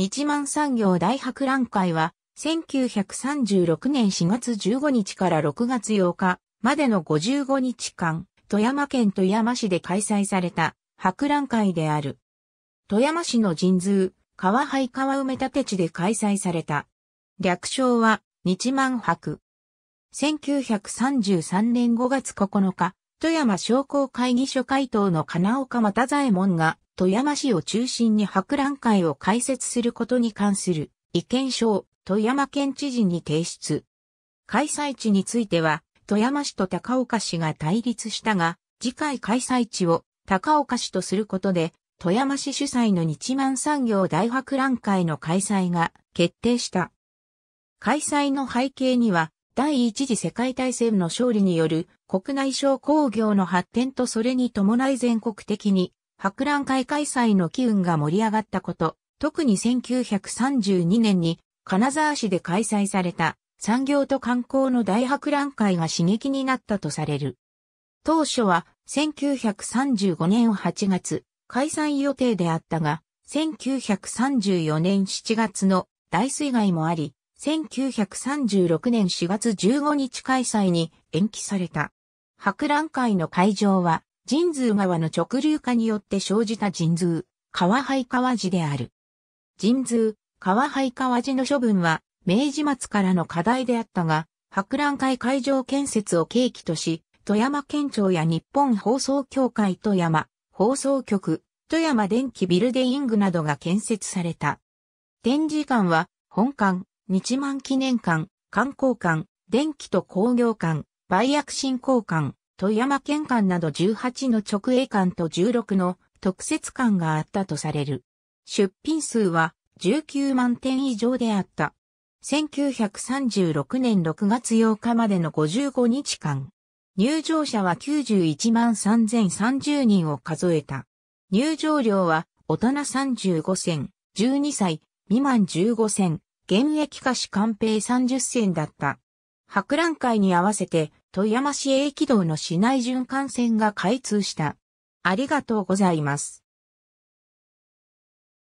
日満産業大博覧会は、1936年4月15日から6月8日までの55日間、富山県富山市で開催された博覧会である。富山市の神通、川廃川埋め立て地で開催された。略称は日満博。1933年5月9日、富山商工会議所会頭の金岡又左衛門が富山市を中心に博覧会を開設することに関する意見書を富山県知事に提出。開催地については、富山市と高岡市が対立したが、次回開催地を高岡市とすることで、富山市主催の日満産業大博覧会の開催が決定した。開催の背景には、第一次世界大戦の勝利による国内商工業の発展とそれに伴い全国的に博覧会開催の機運が盛り上がったこと、特に1932年に金沢市で開催された産業と観光の大博覧会が刺激になったとされる。当初は1935年8月開催予定であったが、1934年7月の大水害もあり、1936年4月15日開催に延期された。博覧会の会場は神通川の直流化によって生じた神通、川廃川寺である。神通、川廃川寺の処分は、明治末からの課題であったが、博覧会会場建設を契機とし、富山県庁や日本放送協会富山、放送局、富山電気ビルデイングなどが建設された。展示館は、本館、日満記念館、観光館、電気と工業館、売薬振興館、富山県間など18の直営間と16の特設間があったとされる。出品数は19万点以上であった。1936年6月8日までの55日間、入場者は91万3030人を数えた。入場料は大人35銭、12歳、未満15銭、現役歌し官兵30銭だった。博覧会に合わせて富山市営軌道の市内循環線が開通した。ありがとうございます。